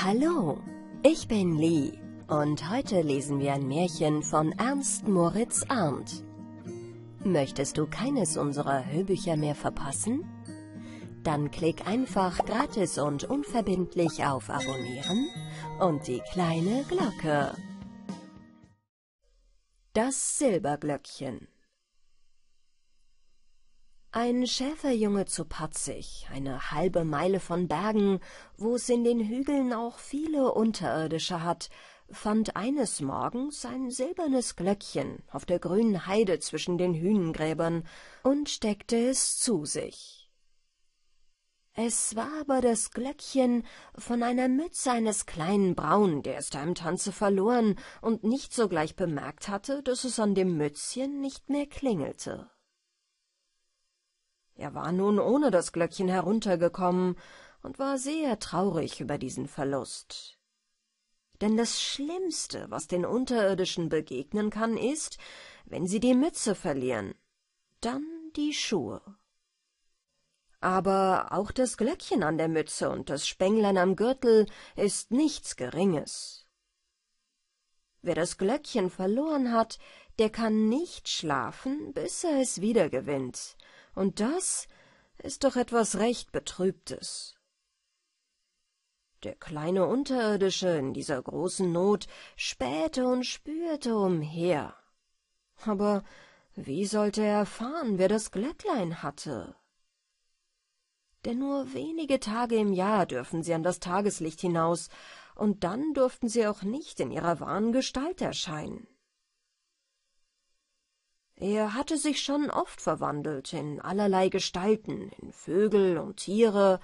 Hallo, ich bin Lee und heute lesen wir ein Märchen von Ernst Moritz Arndt. Möchtest du keines unserer Hörbücher mehr verpassen? Dann klick einfach gratis und unverbindlich auf Abonnieren und die kleine Glocke. Das Silberglöckchen ein Schäferjunge zu Patzig, eine halbe Meile von Bergen, wo es in den Hügeln auch viele Unterirdische hat, fand eines Morgens ein silbernes Glöckchen auf der grünen Heide zwischen den Hünengräbern und steckte es zu sich. Es war aber das Glöckchen von einer Mütze eines kleinen Braun, der es da im Tanze verloren und nicht sogleich bemerkt hatte, dass es an dem Mützchen nicht mehr klingelte. Er war nun ohne das Glöckchen heruntergekommen und war sehr traurig über diesen Verlust. Denn das Schlimmste, was den Unterirdischen begegnen kann, ist, wenn sie die Mütze verlieren, dann die Schuhe. Aber auch das Glöckchen an der Mütze und das Spänglein am Gürtel ist nichts Geringes. Wer das Glöckchen verloren hat, der kann nicht schlafen, bis er es wiedergewinnt, und das ist doch etwas recht Betrübtes. Der kleine Unterirdische in dieser großen Not spähte und spürte umher. Aber wie sollte er erfahren, wer das Glöcklein hatte? Denn nur wenige Tage im Jahr dürfen sie an das Tageslicht hinaus, und dann durften sie auch nicht in ihrer wahren Gestalt erscheinen er hatte sich schon oft verwandelt in allerlei Gestalten, in Vögel und Tiere,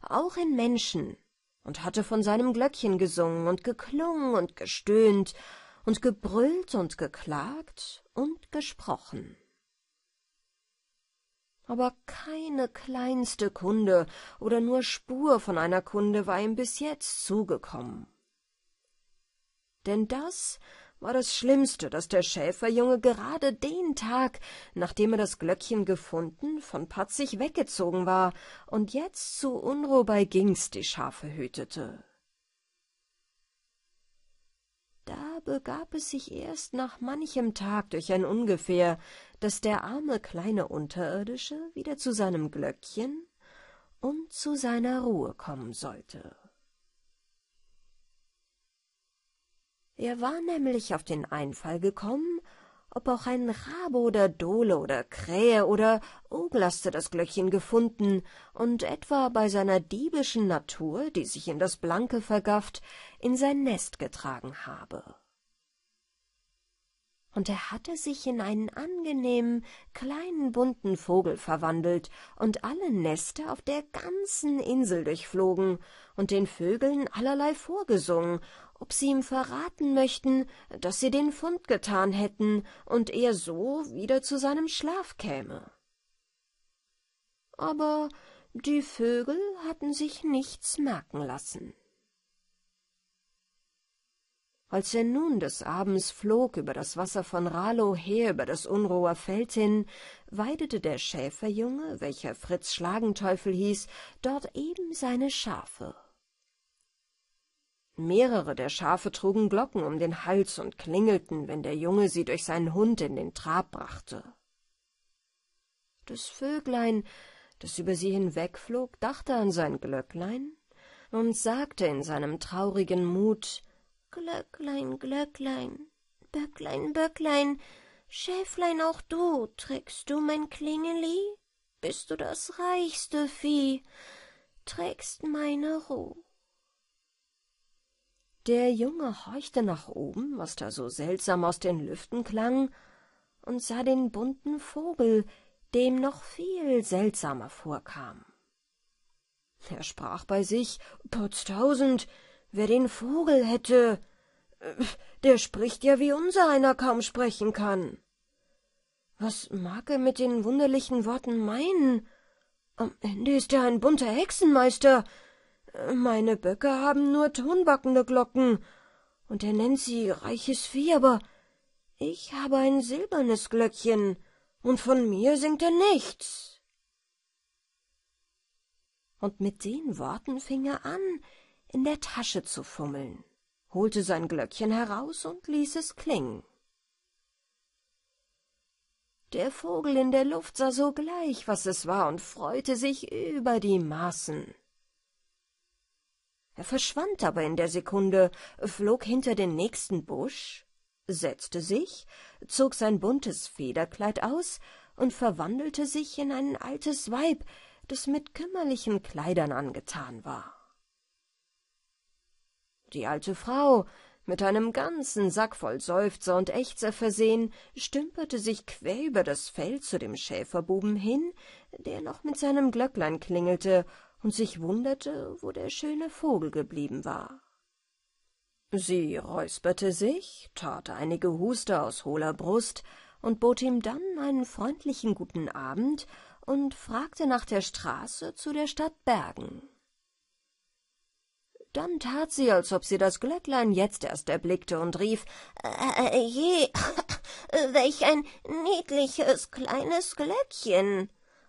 auch in Menschen, und hatte von seinem Glöckchen gesungen und geklungen und gestöhnt und gebrüllt und geklagt und gesprochen. Aber keine kleinste Kunde oder nur Spur von einer Kunde war ihm bis jetzt zugekommen. Denn das war das Schlimmste, dass der Schäferjunge gerade den Tag, nachdem er das Glöckchen gefunden, von Patzig weggezogen war und jetzt zu Unruhe bei Gings die Schafe hütete. Da begab es sich erst nach manchem Tag durch ein Ungefähr, dass der arme kleine Unterirdische wieder zu seinem Glöckchen und zu seiner Ruhe kommen sollte. Er war nämlich auf den Einfall gekommen, ob auch ein Rabe oder Dole oder Krähe oder Oglaste das Glöckchen gefunden und etwa bei seiner diebischen Natur, die sich in das Blanke vergafft, in sein Nest getragen habe. Und er hatte sich in einen angenehmen, kleinen, bunten Vogel verwandelt und alle Nester auf der ganzen Insel durchflogen und den Vögeln allerlei vorgesungen ob sie ihm verraten möchten, dass sie den Fund getan hätten und er so wieder zu seinem Schlaf käme. Aber die Vögel hatten sich nichts merken lassen. Als er nun des Abends flog über das Wasser von Ralow her über das Unroher Feld hin, weidete der Schäferjunge, welcher Fritz Schlagenteufel hieß, dort eben seine Schafe mehrere der schafe trugen glocken um den hals und klingelten wenn der junge sie durch seinen hund in den trab brachte das vöglein das über sie hinwegflog dachte an sein glöcklein und sagte in seinem traurigen mut glöcklein glöcklein böcklein böcklein schäflein auch du trägst du mein klingeli bist du das reichste vieh trägst meine Ruhe? Der Junge horchte nach oben, was da so seltsam aus den Lüften klang, und sah den bunten Vogel, dem noch viel seltsamer vorkam. Er sprach bei sich, Potztausend, wer den Vogel hätte, der spricht ja, wie unser einer kaum sprechen kann. Was mag er mit den wunderlichen Worten meinen? Am Ende ist er ein bunter Hexenmeister, meine Böcke haben nur tonbackene Glocken, und er nennt sie reiches Vieh, aber Ich habe ein silbernes Glöckchen, und von mir singt er nichts. Und mit den Worten fing er an, in der Tasche zu fummeln, holte sein Glöckchen heraus und ließ es klingen. Der Vogel in der Luft sah sogleich, was es war, und freute sich über die Maßen. Er verschwand aber in der Sekunde, flog hinter den nächsten Busch, setzte sich, zog sein buntes Federkleid aus und verwandelte sich in ein altes Weib, das mit kümmerlichen Kleidern angetan war. Die alte Frau, mit einem ganzen Sack voll Seufzer und Ächzer versehen, stümperte sich quer über das Feld zu dem Schäferbuben hin, der noch mit seinem Glöcklein klingelte und sich wunderte, wo der schöne Vogel geblieben war. Sie räusperte sich, tat einige Huster aus hohler Brust und bot ihm dann einen freundlichen guten Abend und fragte nach der Straße zu der Stadt Bergen. Dann tat sie, als ob sie das Glöcklein jetzt erst erblickte und rief, äh, äh je, welch ein niedliches kleines Glöckchen!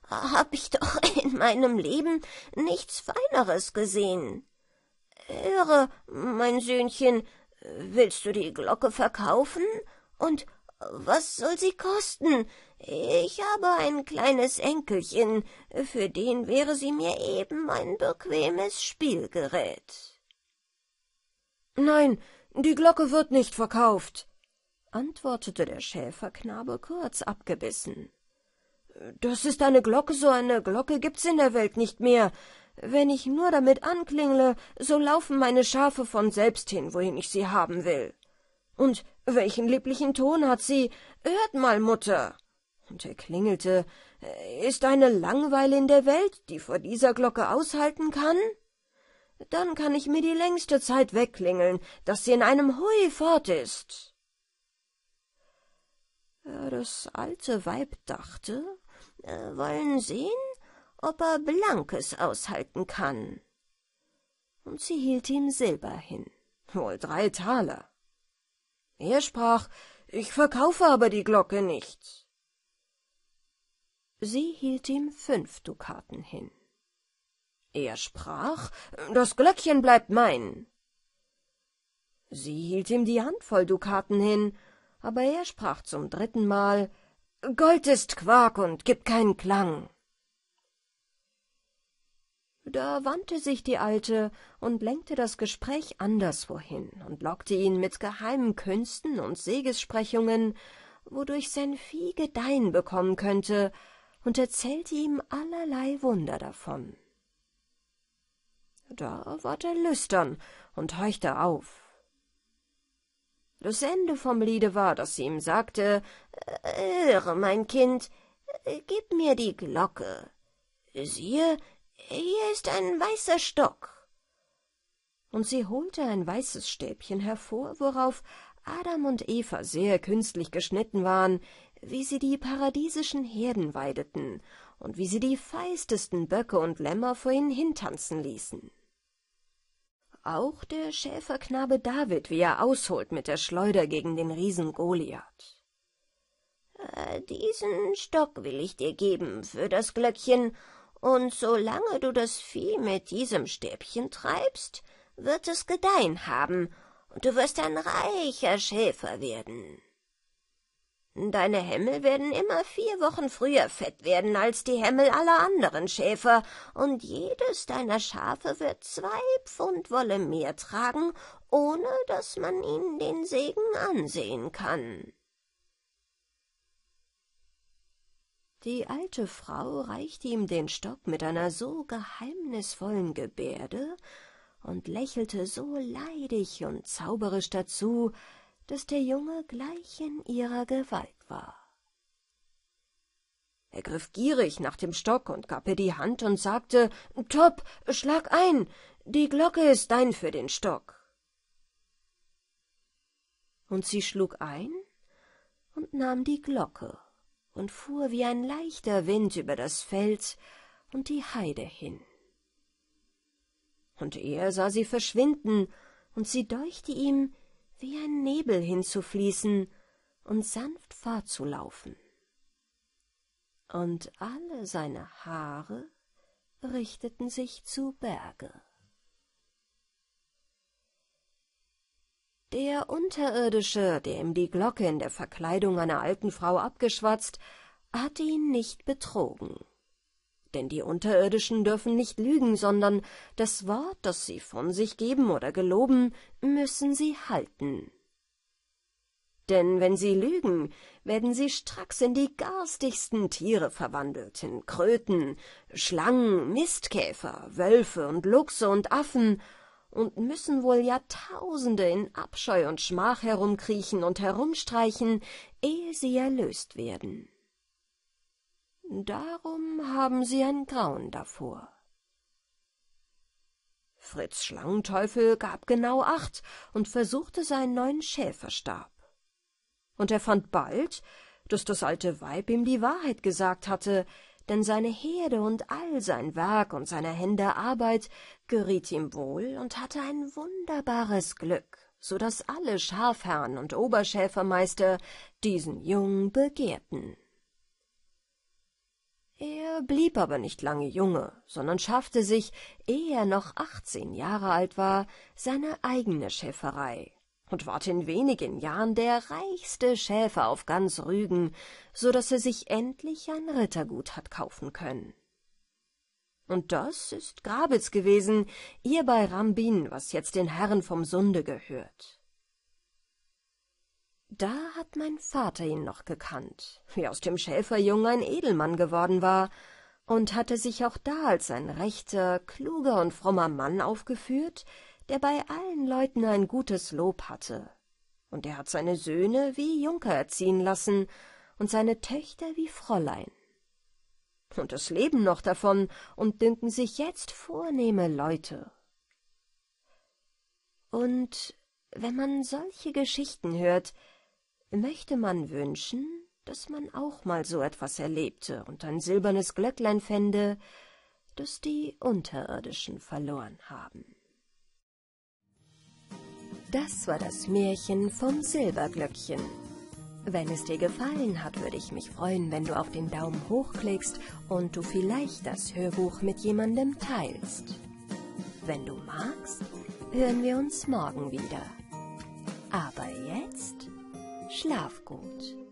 hab ich doch in meinem Leben nichts Feineres gesehen. Höre, mein Söhnchen, willst du die Glocke verkaufen? Und was soll sie kosten? Ich habe ein kleines Enkelchen, für den wäre sie mir eben ein bequemes Spielgerät. Nein, die Glocke wird nicht verkauft, antwortete der Schäferknabe kurz abgebissen. Das ist eine Glocke, so eine Glocke gibt's in der Welt nicht mehr. Wenn ich nur damit anklingle, so laufen meine Schafe von selbst hin, wohin ich sie haben will. Und welchen lieblichen Ton hat sie? Hört mal, Mutter. Und er klingelte. Äh, ist eine Langweile in der Welt, die vor dieser Glocke aushalten kann? Dann kann ich mir die längste Zeit wegklingeln, dass sie in einem Hui fort ist. Das alte Weib dachte, äh, wollen sehen, ob er Blankes aushalten kann. Und sie hielt ihm Silber hin, wohl drei Taler. Er sprach, ich verkaufe aber die Glocke nicht. Sie hielt ihm fünf Dukaten hin. Er sprach, das Glöckchen bleibt mein. Sie hielt ihm die Handvoll Dukaten hin, aber er sprach zum dritten Mal, Gold ist Quark und gibt keinen Klang. Da wandte sich die Alte und lenkte das Gespräch anderswohin und lockte ihn mit geheimen Künsten und Segessprechungen, wodurch sein Vieh Gedeihen bekommen könnte, und erzählte ihm allerlei Wunder davon. Da ward er lüstern und horchte auf, das Ende vom Liede war, daß sie ihm sagte, »Höre, mein Kind, gib mir die Glocke. Siehe, hier ist ein weißer Stock.« Und sie holte ein weißes Stäbchen hervor, worauf Adam und Eva sehr künstlich geschnitten waren, wie sie die paradiesischen Herden weideten und wie sie die feistesten Böcke und Lämmer vor ihnen hintanzen ließen. Auch der Schäferknabe David, wie er ausholt mit der Schleuder gegen den Riesen Goliath. Äh, diesen Stock will ich dir geben für das Glöckchen, und solange du das Vieh mit diesem Stäbchen treibst, wird es Gedeihen haben, und du wirst ein reicher Schäfer werden. Deine Hämmel werden immer vier Wochen früher fett werden als die Hämmel aller anderen Schäfer, und jedes deiner Schafe wird zwei Pfund Wolle mehr tragen, ohne dass man ihnen den Segen ansehen kann. Die alte Frau reichte ihm den Stock mit einer so geheimnisvollen Gebärde und lächelte so leidig und zauberisch dazu, dass der Junge gleich in ihrer Gewalt war. Er griff gierig nach dem Stock und gab ihr die Hand und sagte Top, schlag ein, die Glocke ist dein für den Stock. Und sie schlug ein und nahm die Glocke und fuhr wie ein leichter Wind über das Feld und die Heide hin. Und er sah sie verschwinden, und sie deuchte ihm, wie ein Nebel hinzufließen und sanft fortzulaufen. Und alle seine Haare richteten sich zu Berge. Der Unterirdische, dem die Glocke in der Verkleidung einer alten Frau abgeschwatzt, hatte ihn nicht betrogen. Denn die Unterirdischen dürfen nicht lügen, sondern das Wort, das sie von sich geben oder geloben, müssen sie halten. Denn wenn sie lügen, werden sie stracks in die garstigsten Tiere verwandelt, in Kröten, Schlangen, Mistkäfer, Wölfe und Luchse und Affen, und müssen wohl Jahrtausende in Abscheu und Schmach herumkriechen und herumstreichen, ehe sie erlöst werden. Darum haben sie ein Grauen davor. Fritz Schlangenteufel gab genau acht und versuchte seinen neuen Schäferstab. Und er fand bald, dass das alte Weib ihm die Wahrheit gesagt hatte, denn seine Herde und all sein Werk und seiner Hände Arbeit geriet ihm wohl und hatte ein wunderbares Glück, so daß alle Schafherren und Oberschäfermeister diesen Jungen begehrten. Er blieb aber nicht lange Junge, sondern schaffte sich, ehe er noch achtzehn Jahre alt war, seine eigene Schäferei und ward in wenigen Jahren der reichste Schäfer auf ganz Rügen, so daß er sich endlich ein Rittergut hat kaufen können. Und das ist Grabitz gewesen, ihr bei Rambin, was jetzt den Herren vom Sunde gehört. Da hat mein Vater ihn noch gekannt, wie aus dem Schäferjungen ein Edelmann geworden war, und hatte sich auch da als ein rechter, kluger und frommer Mann aufgeführt, der bei allen Leuten ein gutes Lob hatte. Und er hat seine Söhne wie Junker erziehen lassen und seine Töchter wie Fräulein. Und es leben noch davon und dünken sich jetzt vornehme Leute. Und wenn man solche Geschichten hört, möchte man wünschen, dass man auch mal so etwas erlebte und ein silbernes Glöcklein fände, das die Unterirdischen verloren haben. Das war das Märchen vom Silberglöckchen. Wenn es dir gefallen hat, würde ich mich freuen, wenn du auf den Daumen hoch klickst und du vielleicht das Hörbuch mit jemandem teilst. Wenn du magst, hören wir uns morgen wieder. Aber jetzt Schlaf gut.